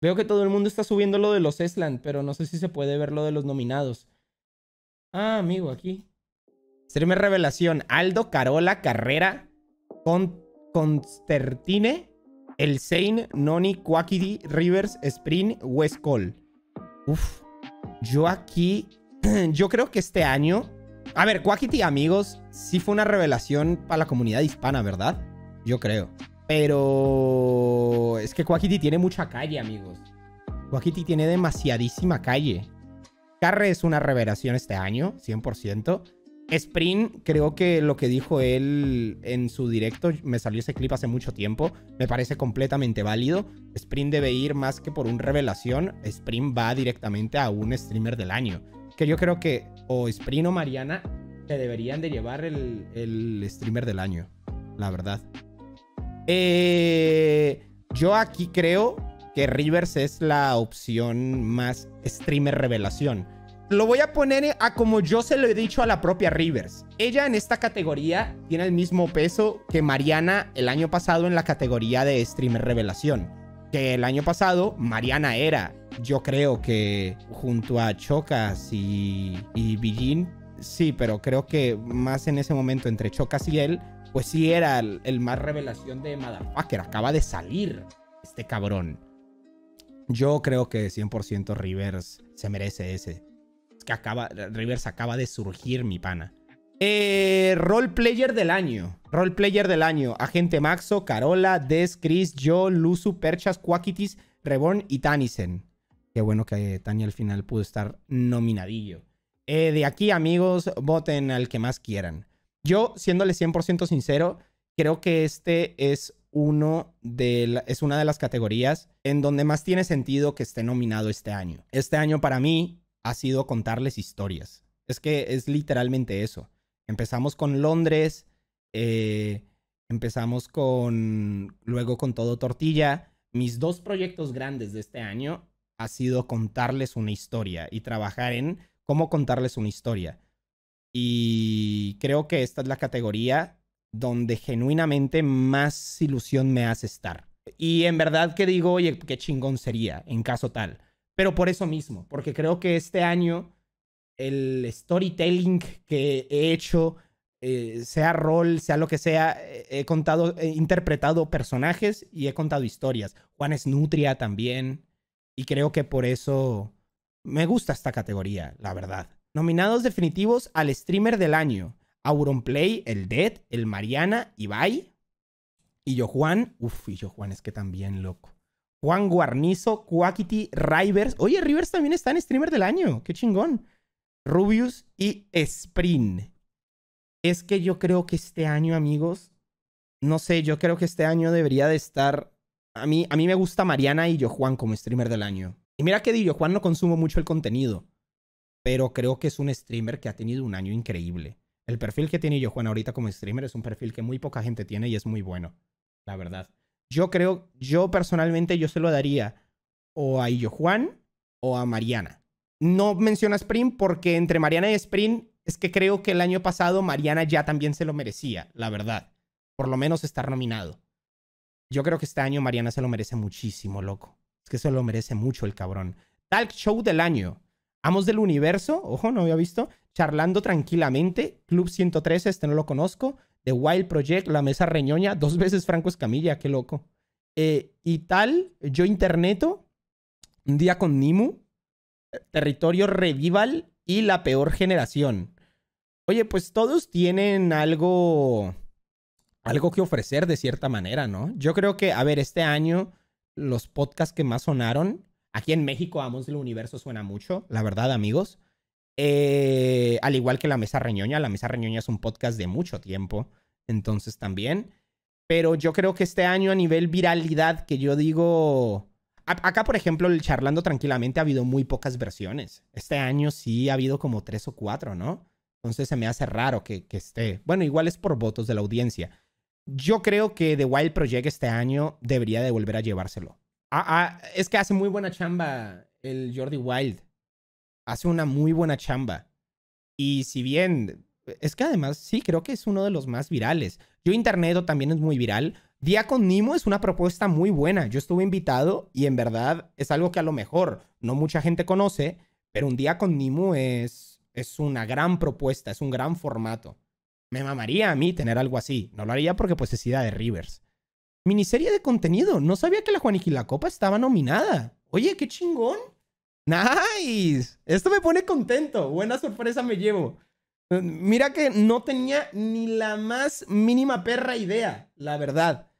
Veo que todo el mundo está subiendo lo de los Esland, pero no sé si se puede ver lo de los nominados. Ah, amigo, aquí. Streamer revelación. Aldo, Carola, Carrera, Con Constertine, El Sein, Noni, Quackity, Rivers, Sprint, Call. Uf. Yo aquí... Yo creo que este año... A ver, Quackity, amigos, sí fue una revelación para la comunidad hispana, ¿verdad? Yo creo. Pero es que Quackity tiene mucha calle, amigos. Quackity tiene demasiadísima calle. Carre es una revelación este año, 100%. Sprint, creo que lo que dijo él en su directo, me salió ese clip hace mucho tiempo, me parece completamente válido. Sprint debe ir más que por un revelación, Sprint va directamente a un streamer del año. Que yo creo que o Sprint o Mariana se deberían de llevar el streamer del año, la verdad. Eh, yo aquí creo que Rivers es la opción más streamer revelación. Lo voy a poner a como yo se lo he dicho a la propia Rivers. Ella en esta categoría tiene el mismo peso que Mariana el año pasado en la categoría de streamer revelación. Que el año pasado Mariana era, yo creo que junto a Chocas y, y Billin, sí, pero creo que más en ese momento entre Chocas y él, pues sí era el, más revelación de Motherfucker. Acaba de salir este cabrón. Yo creo que 100% Rivers se merece ese. Es que acaba, Rivers acaba de surgir, mi pana. Eh, role player del año. Role player del año. Agente Maxo, Carola, Des, Chris, Joe, Luzu, Perchas, Quakitis, Reborn y Tanisen. Qué bueno que Tani al final pudo estar nominadillo. Eh, de aquí, amigos, voten al que más quieran. Yo, siéndole 100% sincero, creo que este es uno de es una de las categorías en donde más tiene sentido que esté nominado este año. Este año para mí ha sido contarles historias. Es que es literalmente eso. Empezamos con Londres, eh, empezamos con luego con todo tortilla. Mis dos proyectos grandes de este año ha sido contarles una historia y trabajar en cómo contarles una historia. Y creo que esta es la categoría donde genuinamente más ilusión me hace estar. Y en verdad que digo, oye, qué chingón sería en caso tal. Pero por eso mismo, porque creo que este año el storytelling que he hecho, eh, sea rol, sea lo que sea, he contado, he interpretado personajes y he contado historias. Juan es Nutria también. Y creo que por eso me gusta esta categoría, la verdad. Nominados definitivos al streamer del año. Auronplay, el Dead, el Mariana, Ibai. Y yo Juan. Uf, y yo Juan es que también, loco. Juan Guarnizo, Quackity, Rivers. Oye, Rivers también está en streamer del año. Qué chingón. Rubius y Sprint. Es que yo creo que este año, amigos, no sé, yo creo que este año debería de estar... A mí, a mí me gusta Mariana y yo Juan como streamer del año. Y mira que yo Juan no consumo mucho el contenido pero creo que es un streamer que ha tenido un año increíble. El perfil que tiene yo, Juan, ahorita como streamer es un perfil que muy poca gente tiene y es muy bueno, la verdad. Yo creo, yo personalmente, yo se lo daría o a Illo o a Mariana. No menciona Sprint porque entre Mariana y Sprint es que creo que el año pasado Mariana ya también se lo merecía, la verdad. Por lo menos estar nominado. Yo creo que este año Mariana se lo merece muchísimo, loco. Es que se lo merece mucho el cabrón. Talk Show del año. Amos del Universo, ojo, no había visto. Charlando tranquilamente. Club 113, este no lo conozco. The Wild Project, La Mesa Reñoña, dos veces Franco Escamilla, qué loco. Eh, y tal, Yo Interneto, Un Día con Nimu, Territorio Revival y La Peor Generación. Oye, pues todos tienen algo, algo que ofrecer de cierta manera, ¿no? Yo creo que, a ver, este año los podcasts que más sonaron Aquí en México, Amos del Universo suena mucho, la verdad, amigos. Eh, al igual que La Mesa Reñoña, La Mesa Reñoña es un podcast de mucho tiempo, entonces también. Pero yo creo que este año a nivel viralidad, que yo digo... acá, por ejemplo, el Charlando Tranquilamente ha habido muy pocas versiones. Este año sí ha habido como tres o cuatro, ¿no? Entonces se me hace raro que, que esté. Bueno, igual es por votos de la audiencia. Yo creo que The Wild Project este año debería de volver a llevárselo. Ah, ah, es que hace muy buena chamba el Jordi Wild. Hace una muy buena chamba. Y si bien, es que además sí, creo que es uno de los más virales. Yo Interneto también es muy viral. Día con Nimo es una propuesta muy buena. Yo estuve invitado y en verdad es algo que a lo mejor no mucha gente conoce, pero un Día con Nimo es, es una gran propuesta, es un gran formato. Me mamaría a mí tener algo así. No lo haría porque pues es idea de Rivers. Miniserie de contenido. No sabía que la Juaniquilacopa estaba nominada. Oye, qué chingón. Nice. Esto me pone contento. Buena sorpresa me llevo. Mira que no tenía ni la más mínima perra idea, la verdad.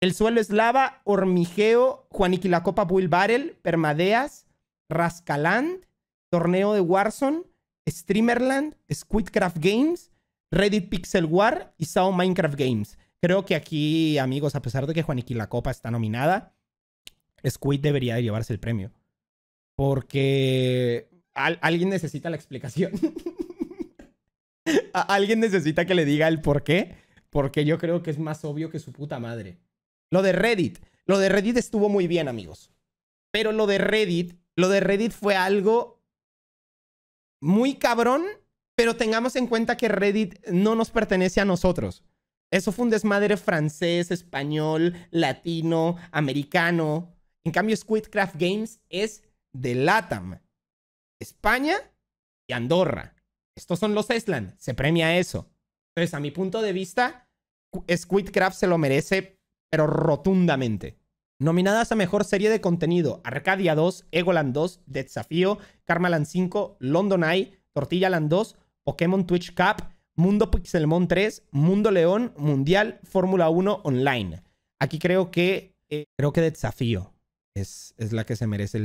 El suelo es lava, Hormigeo. Juaniquilacopa. la Bull Barrel, Permadeas, Rascaland, Torneo de Warzone, Streamerland, Squidcraft Games, Reddit Pixel War y Sao Minecraft Games. Creo que aquí, amigos, a pesar de que Juaniqui La Copa está nominada, Squid debería de llevarse el premio. Porque alguien necesita la explicación. alguien necesita que le diga el por qué. Porque yo creo que es más obvio que su puta madre. Lo de Reddit. Lo de Reddit estuvo muy bien, amigos. Pero lo de Reddit, lo de Reddit fue algo muy cabrón. Pero tengamos en cuenta que Reddit no nos pertenece a nosotros. Eso fue un desmadre francés, español, latino, americano. En cambio, Squidcraft Games es de LATAM, España y Andorra. Estos son los Eslan, se premia eso. Entonces, a mi punto de vista, Squidcraft se lo merece, pero rotundamente. Nominadas a Mejor Serie de Contenido, Arcadia 2, Egoland 2, Desafío, Land 5, London Eye, Tortilla Land 2, Pokémon Twitch Cup, Mundo Pixelmon 3, Mundo León, Mundial, Fórmula 1 Online. Aquí creo que, eh, creo que desafío es, es, la que se merece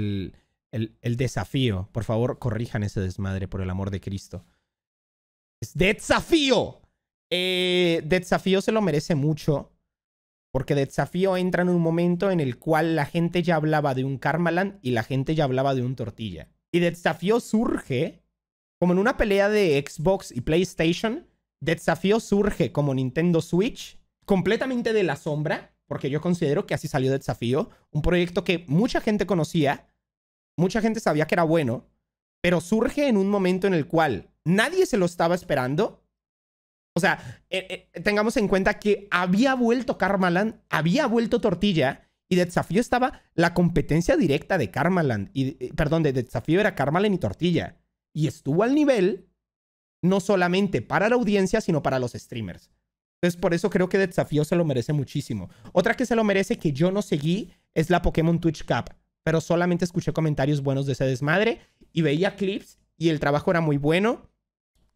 el, desafío. Por favor, corrijan ese desmadre por el amor de Cristo. Es desafío. Eh, desafío se lo merece mucho. Porque desafío entra en un momento en el cual la gente ya hablaba de un Karmaland y la gente ya hablaba de un Tortilla. Y desafío surge como en una pelea de Xbox y PlayStation, Desafío surge como Nintendo Switch, completamente de la sombra, porque yo considero que así salió de Desafío, un proyecto que mucha gente conocía, mucha gente sabía que era bueno, pero surge en un momento en el cual nadie se lo estaba esperando. O sea, eh, eh, tengamos en cuenta que había vuelto Karmaland, había vuelto Tortilla, y de desafío estaba la competencia directa de Karmaland. Y, eh, perdón, de, desafío era Karmaland y Tortilla y estuvo al nivel, no solamente para la audiencia, sino para los streamers. Entonces, por eso creo que desafío se lo merece muchísimo. Otra que se lo merece que yo no seguí es la Pokémon Twitch Cup, pero solamente escuché comentarios buenos de ese desmadre y veía clips y el trabajo era muy bueno.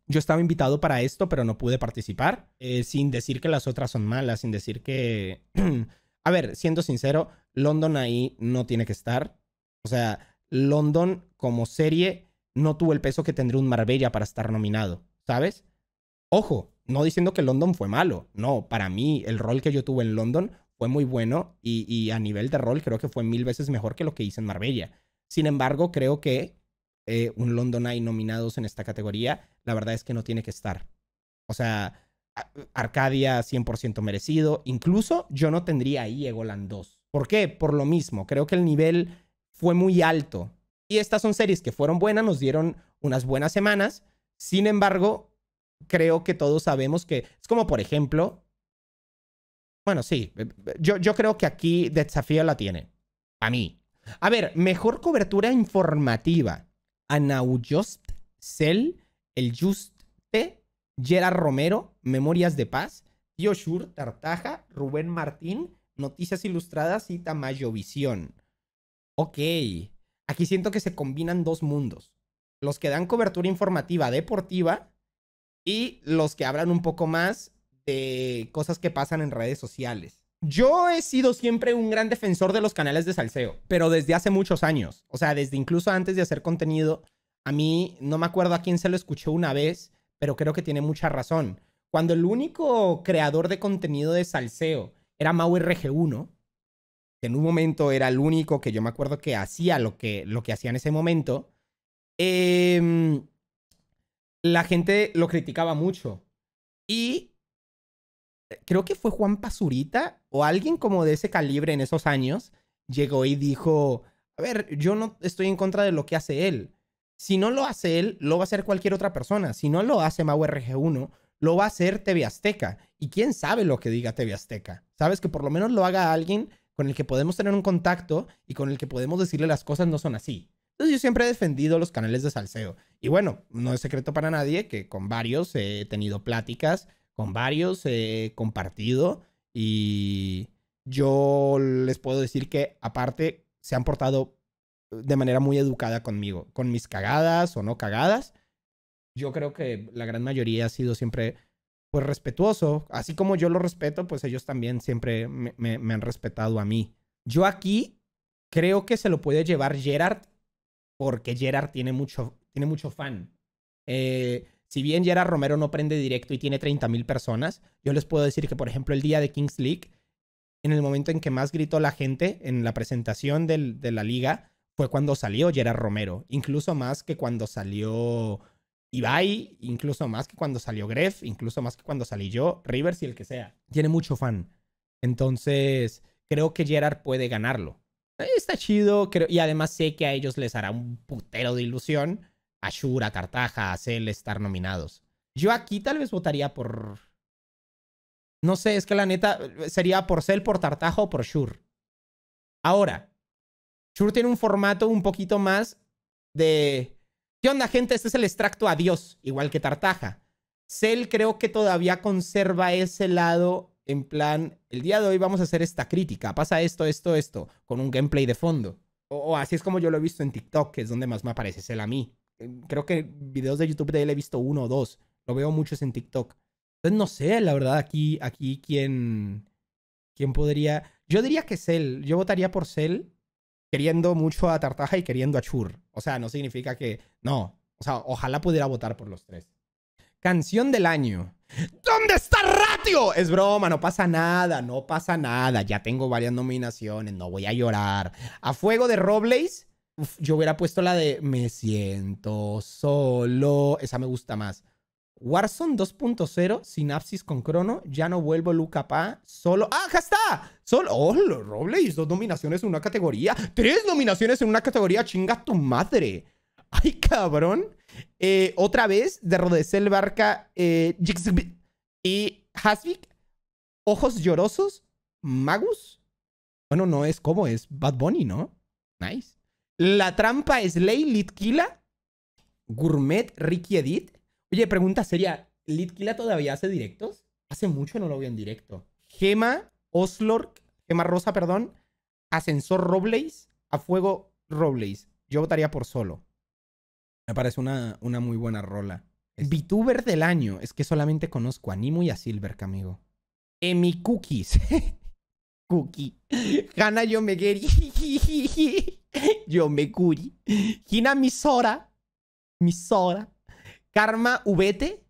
Yo estaba invitado para esto, pero no pude participar, eh, sin decir que las otras son malas, sin decir que... A ver, siendo sincero, London ahí no tiene que estar. O sea, London como serie no tuvo el peso que tendría un Marbella para estar nominado, ¿sabes? Ojo, no diciendo que London fue malo, no, para mí el rol que yo tuve en London fue muy bueno y, a nivel de rol creo que fue mil veces mejor que lo que hice en Marbella. Sin embargo, creo que eh, un London hay nominados en esta categoría, la verdad es que no tiene que estar. O sea, Arcadia 100% merecido. Incluso yo no tendría ahí Egoland 2. ¿Por qué? Por lo mismo. Creo que el nivel fue muy alto y estas son series que fueron buenas, nos dieron unas buenas semanas. Sin embargo, creo que todos sabemos que es como, por ejemplo, bueno, sí, eh, eh, yo, yo creo que aquí Desafío la tiene. A mí. A ver, mejor cobertura informativa. Ana Just, Cell, El Juste, Gerard Romero, Memorias de Paz, yoshur Tartaja, Rubén Martín, Noticias Ilustradas y Tamayo Visión. Ok. Aquí siento que se combinan dos mundos. Los que dan cobertura informativa deportiva y los que hablan un poco más de cosas que pasan en redes sociales. Yo he sido siempre un gran defensor de los canales de salseo, pero desde hace muchos años. O sea, desde incluso antes de hacer contenido, a mí no me acuerdo a quién se lo escuchó una vez, pero creo que tiene mucha razón. Cuando el único creador de contenido de salseo era Mau RG1, que en un momento era el único que yo me acuerdo que hacía lo que, lo que hacía en ese momento, em, la gente lo criticaba mucho. Y eh, creo que fue Juan Pasurita o alguien como de ese calibre en esos años, llegó y dijo, a ver, yo no estoy en contra de lo que hace él. Si no lo hace él, lo va a hacer cualquier otra persona. Si no lo hace rg 1 lo va a hacer TV Azteca. Y quién sabe lo que diga TV Azteca. Sabes que por lo menos lo haga alguien con el que podemos tener un contacto y con el que podemos decirle las cosas no son así. Entonces yo siempre he defendido los canales de salceo Y bueno, no es secreto para nadie que con varios he tenido pláticas, con varios he compartido y yo les puedo decir que aparte se han portado de manera muy educada conmigo, con mis cagadas o no cagadas. Yo creo que la gran mayoría ha sido siempre pues respetuoso. Así como yo lo respeto, pues ellos también siempre me, han respetado a mí. Yo aquí creo que se lo puede llevar Gerard, porque Gerard tiene mucho, tiene mucho fan. Eh, si bien Gerard Romero no prende directo y tiene mil personas, yo les puedo decir que, por ejemplo, el día de Kings League, en el momento en que más gritó la gente en la presentación de la liga, fue cuando salió Gerard Romero, incluso más que cuando salió Ibai, incluso más que cuando salió Gref, incluso más que cuando salí yo, Rivers y el que sea. Tiene mucho fan. Entonces, creo que Gerard puede ganarlo. Eh, está chido, creo, y además sé que a ellos les hará un putero de ilusión a Shur, a Tartaja, a Cell estar nominados. Yo aquí tal vez votaría por... No sé, es que la neta sería por Cel, por Tartaja o por Shur. Ahora, Shur tiene un formato un poquito más de ¿Qué onda, gente? Este es el extracto a Dios, igual que Tartaja. Cell creo que todavía conserva ese lado en plan, el día de hoy vamos a hacer esta crítica, pasa esto, esto, esto, con un gameplay de fondo. O, así es como yo lo he visto en TikTok, que es donde más me aparece Cell a mí. Em, creo que videos de YouTube de él he visto uno o dos. Lo veo muchos en TikTok. Entonces no sé, la verdad, aquí, aquí quién, quién podría... Yo diría que Cell, yo votaría por Cell queriendo mucho a Tartaja y queriendo a Chur. O sea, no significa que. No. O sea, ojalá pudiera votar por los tres. Canción del año. ¿Dónde está Ratio? Es broma, no pasa nada, no pasa nada. Ya tengo varias nominaciones, no voy a llorar. A Fuego de Robles, yo hubiera puesto la de Me siento solo. Esa me gusta más. Warzone 2.0, Sinapsis con Crono, ya no vuelvo Luca Pa, solo... ¡Ah, ya está! Solo... ¡Oh, los Robles! Dos nominaciones en una categoría. Tres nominaciones en una categoría, chinga tu madre. ¡Ay, cabrón! Eh, otra vez, de Rodesel Barca eh, y Hasvik, Ojos Llorosos, Magus. Bueno, no es como, es Bad Bunny, ¿no? Nice. La Trampa Slay, Litkila, Gourmet, Ricky Edit. Oye, pregunta sería, ¿Litkila todavía hace directos? Hace mucho no lo veo en directo. Gema, Oslor, Gema Rosa, perdón, Ascensor Robles, a fuego Robles. Yo votaría por solo. Me parece una, una muy buena rola. VTuber del año. Es que solamente conozco a Nimo y a Silver, amigo. Emi Cookies. Cookie. Hana Yomegeri. Yomeguri. Gina Misora. Misora. Karma VT,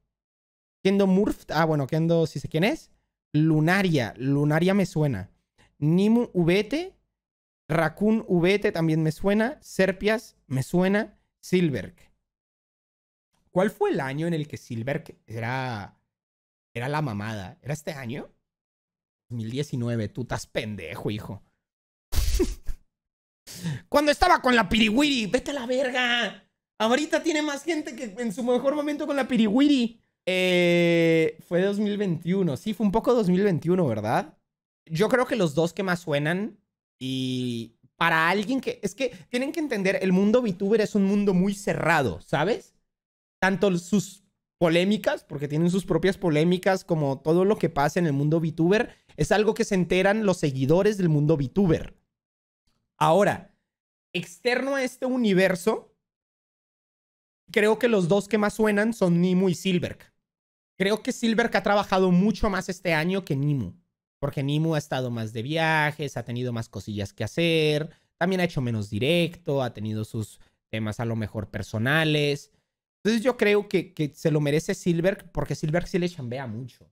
Kendo Murft, ah, bueno, Kendo, si sé quién es. Lunaria, Lunaria me suena. Nimu VT, Raccoon VT también me suena. Serpias me suena. Silverk. ¿Cuál fue el año en el que Silverk era, era la mamada? ¿Era este año? 2019, tú estás pendejo, hijo. Cuando estaba con la piriwiri, vete a la verga. Ahorita tiene más gente que en su mejor momento con la piriwiri. Eh, fue 2021. Sí, fue un poco 2021, ¿verdad? Yo creo que los dos que más suenan y para alguien que... Es que tienen que entender, el mundo VTuber es un mundo muy cerrado, ¿sabes? Tanto sus polémicas, porque tienen sus propias polémicas, como todo lo que pasa en el mundo VTuber, es algo que se enteran los seguidores del mundo VTuber. Ahora, externo a este universo, creo que los dos que más suenan son Nimu y Silberg. Creo que Silberg ha trabajado mucho más este año que Nimu, porque Nimu ha estado más de viajes, ha tenido más cosillas que hacer, también ha hecho menos directo, ha tenido sus temas a lo mejor personales. Entonces yo creo que, que se lo merece Silberg porque Silberg sí le chambea mucho.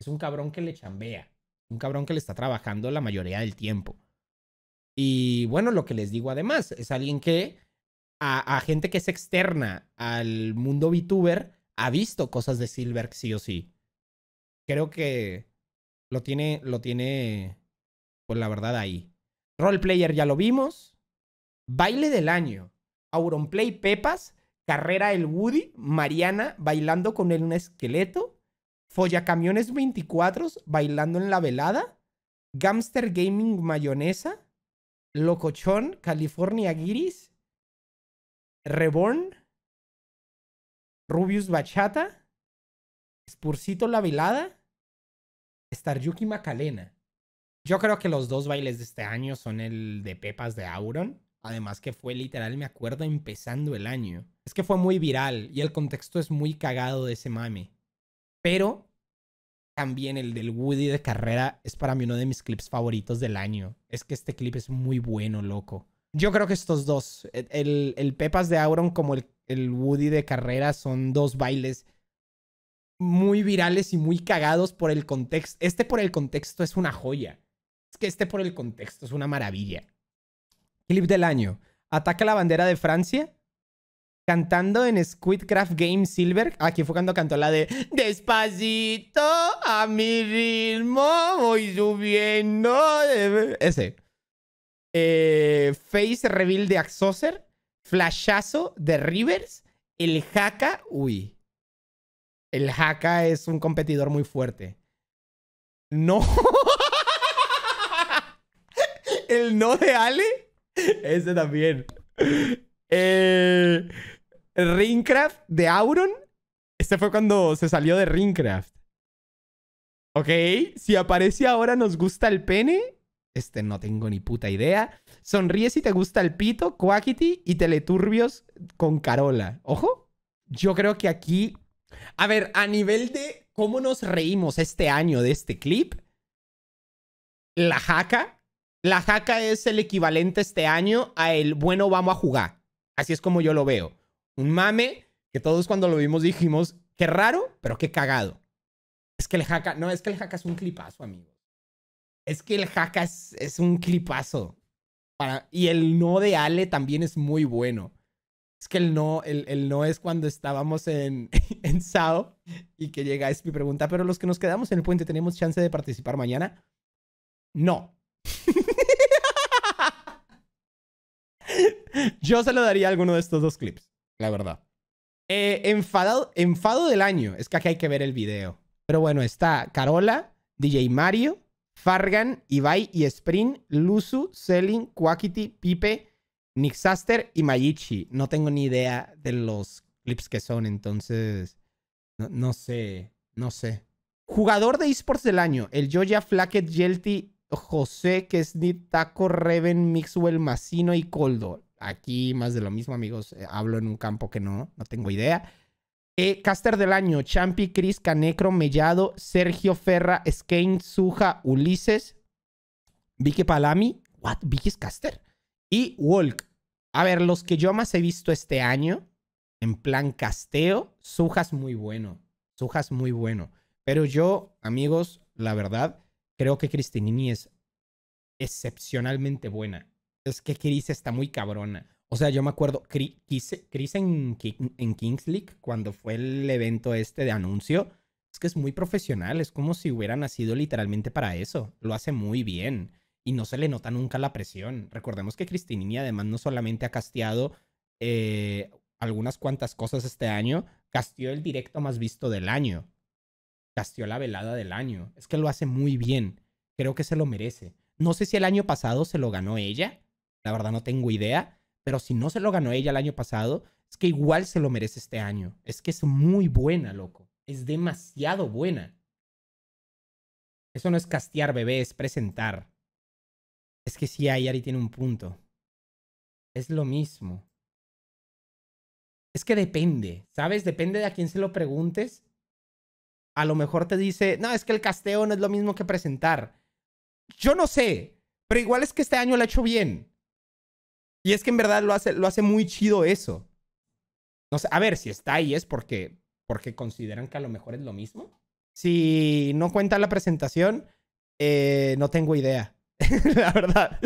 Es un cabrón que le chambea, un cabrón que le está trabajando la mayoría del tiempo. Y bueno, lo que les digo además, es alguien que a, gente que es externa al mundo VTuber ha visto cosas de Silver, sí o sí. Creo que lo tiene, lo tiene, pues la verdad ahí. Roleplayer ya lo vimos. Baile del año. Auronplay Pepas. Carrera el Woody. Mariana bailando con él un esqueleto. Follacamiones 24 bailando en la velada. Gamster Gaming Mayonesa. Locochón, California Guiris Reborn, Rubius Bachata, Spursito La Velada, Staryuki Macalena. Yo creo que los dos bailes de este año son el de Pepas de Auron. Además que fue literal, me acuerdo, empezando el año. Es que fue muy viral y el contexto es muy cagado de ese mame. Pero también el del Woody de carrera es para mí uno de mis clips favoritos del año. Es que este clip es muy bueno, loco. Yo creo que estos dos, el, el Pepas de Auron como el, el Woody de carrera, son dos bailes muy virales y muy cagados por el contexto. Este por el contexto es una joya. Es que este por el contexto es una maravilla. Clip del año. Ataca la bandera de Francia. Cantando en Squidcraft Game Silver. Aquí fue cuando cantó la de Despacito a mi ritmo voy subiendo. Ese. Eh, Face Reveal de Axoser, Flashazo de Rivers, el Haka, uy. El Haka es un competidor muy fuerte. No. el no de Ale. Ese también. Eh, Ringcraft de Auron. Este fue cuando se salió de Ringcraft. Ok, si aparece ahora nos gusta el pene, este no tengo ni puta idea. Sonríe si te gusta el pito, Quackity y Teleturbios con Carola. Ojo, yo creo que aquí... A ver, a nivel de cómo nos reímos este año de este clip, la jaca, la jaca es el equivalente este año a el bueno, vamos a jugar. Así es como yo lo veo. Un mame que todos cuando lo vimos dijimos, qué raro, pero qué cagado. Es que el jaca, no, es que el jaca es un clipazo, amigo. Es que el Haka es, un clipazo. y el no de Ale también es muy bueno. Es que el no, el, no es cuando estábamos en, Sao y que llega es mi pregunta, pero los que nos quedamos en el puente, ¿tenemos chance de participar mañana? No. Yo se lo daría a alguno de estos dos clips, la verdad. Eh, enfado del año. Es que aquí hay que ver el video. Pero bueno, está Carola, DJ Mario, Fargan, Ibai y Sprint, Luzu, Selin, Quackity, Pipe, Nixaster y Mayichi. No tengo ni idea de los clips que son, entonces no, sé, no sé. Jugador de esports del año, el Joya Flacket, Yelty, José, Kesnit, Taco, Reven, Mixwell, Masino y Coldo. Aquí más de lo mismo, amigos. Eh, hablo en un campo que no, no tengo idea. Eh, caster del año, Champi, Cris, Canecro, Mellado, Sergio Ferra, Skane, Suja, Ulises, Vicky Palami, what? Vicky es caster. Y Walk. A ver, los que yo más he visto este año, en plan casteo, Suja es muy bueno. Suja es muy bueno. Pero yo, amigos, la verdad, creo que Cristinini es excepcionalmente buena. Es que Cris está muy cabrona. O sea, yo me acuerdo, Chris, en, Kings League, cuando fue el evento este de anuncio, es que es muy profesional, es como si hubiera nacido literalmente para eso. Lo hace muy bien y no se le nota nunca la presión. Recordemos que Cristinini además no solamente ha casteado eh, algunas cuantas cosas este año, casteó el directo más visto del año, casteó la velada del año. Es que lo hace muy bien, creo que se lo merece. No sé si el año pasado se lo ganó ella, la verdad no tengo idea, pero si no se lo ganó ella el año pasado, es que igual se lo merece este año. Es que es muy buena, loco. Es demasiado buena. Eso no es castear, bebé, es presentar. Es que sí, Ari tiene un punto. Es lo mismo. Es que depende, ¿sabes? Depende de a quién se lo preguntes. A lo mejor te dice, no, es que el casteo no es lo mismo que presentar. Yo no sé, pero igual es que este año lo ha hecho bien. Y es que en verdad lo hace, lo hace muy chido eso. No sé, a ver, si está ahí es porque, porque consideran que a lo mejor es lo mismo. Si no cuenta la presentación, eh, no tengo idea. la verdad.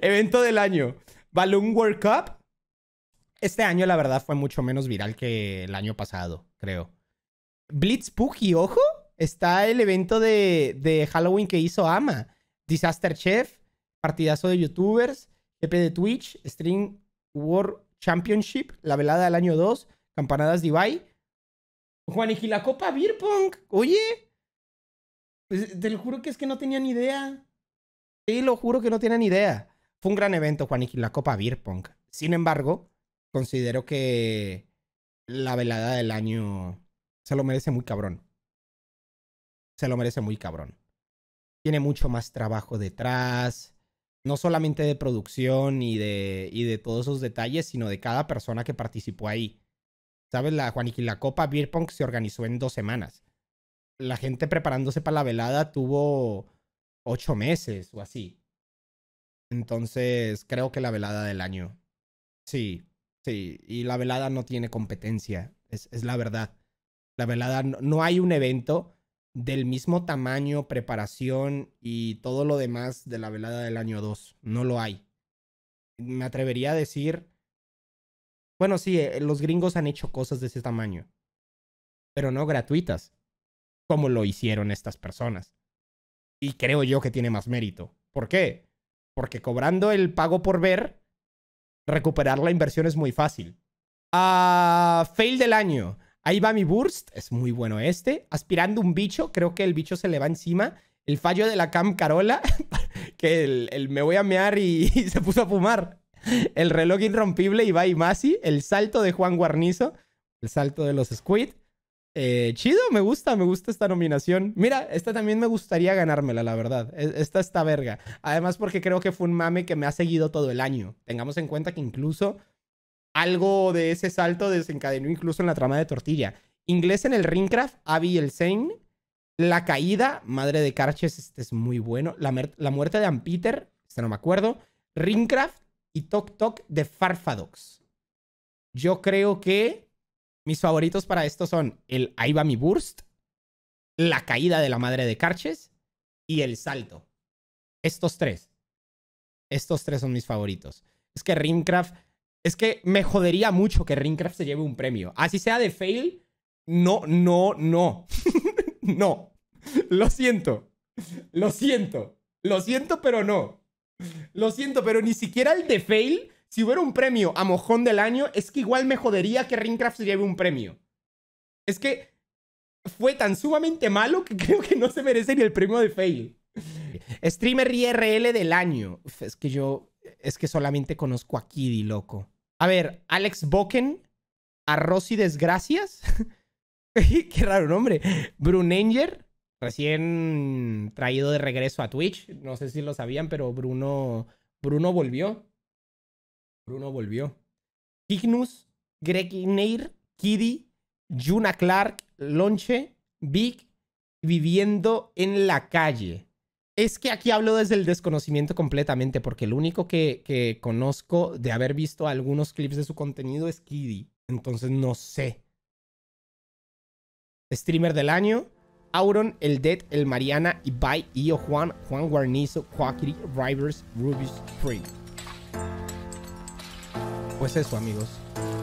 Evento del año. Balloon World Cup. Este año, la verdad, fue mucho menos viral que el año pasado, creo. Blitz Puggy, ojo. Está el evento de, de Halloween que hizo Ama. Disaster Chef. Partidazo de youtubers. GP de Twitch, Stream World Championship, la velada del año 2, campanadas Dubai. Juan y la Copa Punk. oye. te lo juro que es que no tenía ni idea. Sí, lo juro que no tenía ni idea. Fue un gran evento, Juan y la Copa Punk. Sin embargo, considero que la velada del año se lo merece muy cabrón. Se lo merece muy cabrón. Tiene mucho más trabajo detrás no solamente de producción y de, y de todos esos detalles, sino de cada persona que participó ahí. ¿Sabes? La Juaniquilacopa la Copa Beer se organizó en dos semanas. La gente preparándose para la velada tuvo ocho meses o así. Entonces, creo que la velada del año. Sí, sí. Y la velada no tiene competencia, es, es la verdad. La velada, no hay un evento del mismo tamaño, preparación y todo lo demás de la velada del año 2. No lo hay. Me atrevería a decir, bueno, sí, eh, los gringos han hecho cosas de ese tamaño, pero no gratuitas, como lo hicieron estas personas. Y creo yo que tiene más mérito. ¿Por qué? Porque cobrando el pago por ver, recuperar la inversión es muy fácil. Ah, fail del año. Ahí va mi burst, es muy bueno este. Aspirando un bicho, creo que el bicho se le va encima. El fallo de la Cam Carola, que el, me voy a mear y, se puso a fumar. El reloj irrompible y va y Masi. El salto de Juan Guarnizo. El salto de los Squid. Eh, chido, me gusta, me gusta esta nominación. Mira, esta también me gustaría ganármela, la verdad. E, esta está verga. Además, porque creo que fue un mame que me ha seguido todo el año. Tengamos en cuenta que incluso algo de ese salto desencadenó incluso en la trama de Tortilla. Inglés en el Ringcraft, Abby el Zane. La caída, madre de Carches, este es muy bueno. La, muerte de Ampeter, este no me acuerdo. Ringcraft y Tok Tok de Farfadox. Yo creo que mis favoritos para esto son el Ahí va mi burst, la caída de la madre de Carches y el salto. Estos tres. Estos tres son mis favoritos. Es que Ringcraft es que me jodería mucho que Ringcraft se lleve un premio. Así sea de fail, no, no, no. no. Lo siento. Lo siento. Lo siento, pero no. Lo siento, pero ni siquiera el de fail, si hubiera un premio a mojón del año, es que igual me jodería que Ringcraft se lleve un premio. Es que fue tan sumamente malo que creo que no se merece ni el premio de fail. Streamer IRL del año. es que yo, es que solamente conozco a Kiddy, loco. A ver, Alex Boken, a y Desgracias. Qué raro nombre. Brunenger, recién traído de regreso a Twitch. No sé si lo sabían, pero Bruno, Bruno volvió. Bruno volvió. Ignus, Greg Neir, Kiddy, Juna Clark, Lonche, Big, viviendo en la calle. Es que aquí hablo desde el desconocimiento completamente, porque el único que, conozco de haber visto algunos clips de su contenido es Kiddy. Entonces no sé. Streamer del año. Auron, El Dead, El Mariana, y Ibai, Io Juan, Juan Guarnizo, Quackity, Rivers, rubius Free. Pues eso, amigos.